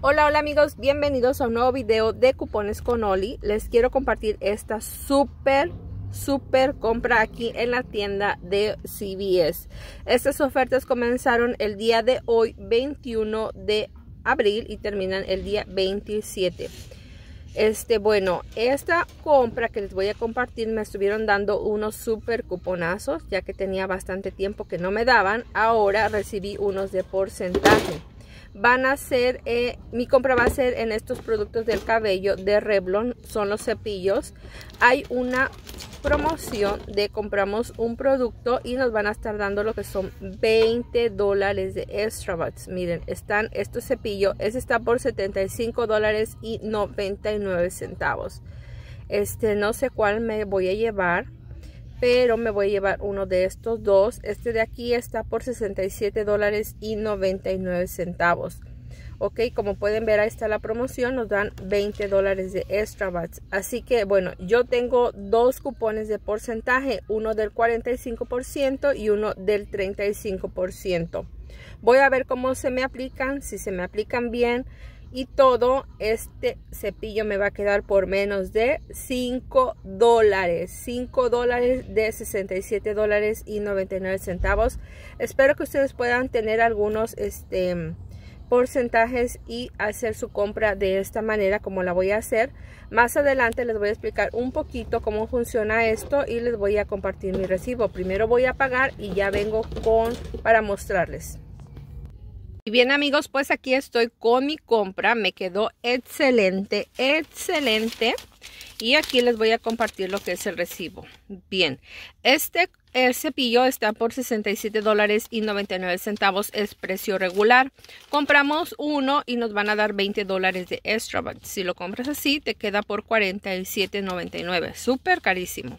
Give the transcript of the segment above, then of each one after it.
Hola, hola amigos, bienvenidos a un nuevo video de cupones con Oli. Les quiero compartir esta súper, súper compra aquí en la tienda de CVS. Estas ofertas comenzaron el día de hoy, 21 de abril y terminan el día 27. Este, bueno, esta compra que les voy a compartir me estuvieron dando unos super cuponazos, ya que tenía bastante tiempo que no me daban. Ahora recibí unos de porcentaje van a ser, eh, mi compra va a ser en estos productos del cabello de Revlon, son los cepillos. Hay una promoción de compramos un producto y nos van a estar dando lo que son 20 dólares de extra bucks. Miren, están estos cepillos, ese está por 75 dólares y 99 centavos. Este, no sé cuál me voy a llevar pero me voy a llevar uno de estos dos. Este de aquí está por 67 dólares y 99 centavos. Ok, como pueden ver ahí está la promoción, nos dan 20 dólares de extra bucks Así que bueno, yo tengo dos cupones de porcentaje, uno del 45% y uno del 35%. Voy a ver cómo se me aplican, si se me aplican bien, y todo este cepillo me va a quedar por menos de 5 dólares 5 dólares de 67 dólares y 99 centavos espero que ustedes puedan tener algunos este porcentajes y hacer su compra de esta manera como la voy a hacer más adelante les voy a explicar un poquito cómo funciona esto y les voy a compartir mi recibo primero voy a pagar y ya vengo con para mostrarles bien amigos, pues aquí estoy con mi compra. Me quedó excelente, excelente. Y aquí les voy a compartir lo que es el recibo. Bien, este el cepillo está por 67 dólares y 99 centavos es precio regular compramos uno y nos van a dar 20 dólares de extra si lo compras así te queda por 47.99 súper carísimo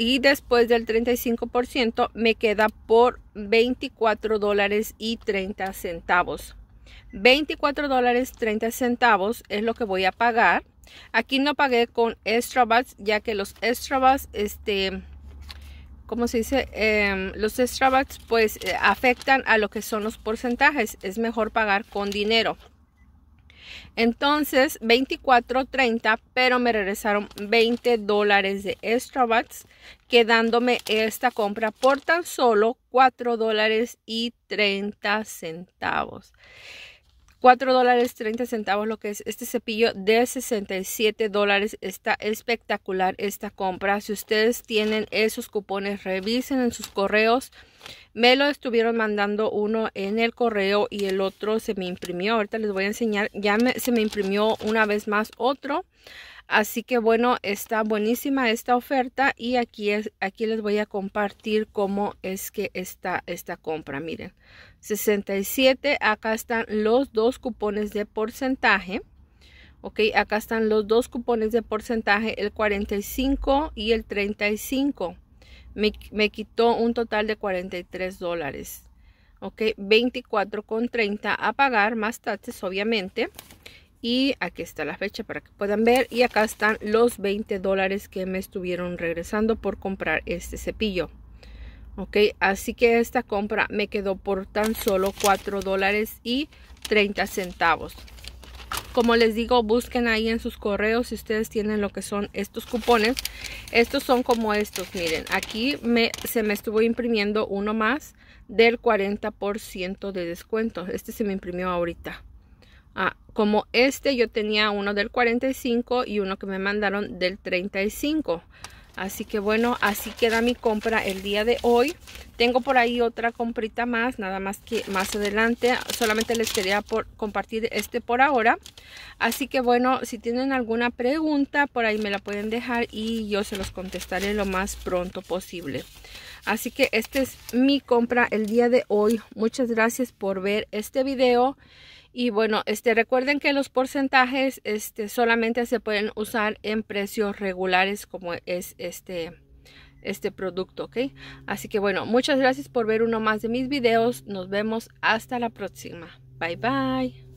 y después del 35% me queda por 24 dólares y 30 centavos. 24 dólares 30 centavos es lo que voy a pagar. Aquí no pagué con extra bucks, ya que los extra bucks, este, ¿cómo se dice? Em, los extra bucks, pues eh, afectan a lo que son los porcentajes. Es mejor pagar con dinero. Entonces, 24.30, pero me regresaron 20 dólares de extra bucks quedándome esta compra por tan solo 4 dólares y 30 centavos. 4 dólares 30 centavos lo que es este cepillo de 67 dólares está espectacular esta compra si ustedes tienen esos cupones revisen en sus correos me lo estuvieron mandando uno en el correo y el otro se me imprimió. Ahorita les voy a enseñar. Ya se me imprimió una vez más otro. Así que bueno, está buenísima esta oferta y aquí, es, aquí les voy a compartir cómo es que está esta compra. Miren, 67, acá están los dos cupones de porcentaje. Ok, acá están los dos cupones de porcentaje, el 45 y el 35 me, quitó un total de 43 dólares. Ok, treinta a pagar más taxes, obviamente. Y aquí está la fecha para que puedan ver. Y acá están los 20 dólares que me estuvieron regresando por comprar este cepillo. Ok, así que esta compra me quedó por tan solo 4 dólares y 30 centavos. Como les digo, busquen ahí en sus correos si ustedes tienen lo que son estos cupones. Estos son como estos, miren. Aquí se me estuvo imprimiendo uno más del 40% de descuento. Este se me imprimió ahorita. Ah, como este yo tenía uno del 45 y uno que me mandaron del 35. Así que bueno, así queda mi compra el día de hoy. Tengo por ahí otra comprita más, nada más que más adelante. Solamente les quería por compartir este por ahora. Así que bueno, si tienen alguna pregunta, por ahí me la pueden dejar y yo se los contestaré lo más pronto posible. Así que esta es mi compra el día de hoy. Muchas gracias por ver este video. Y bueno, este, recuerden que los porcentajes este, solamente se pueden usar en precios regulares como es este, este producto, ¿ok? Así que bueno, muchas gracias por ver uno más de mis videos. Nos vemos hasta la próxima. Bye bye.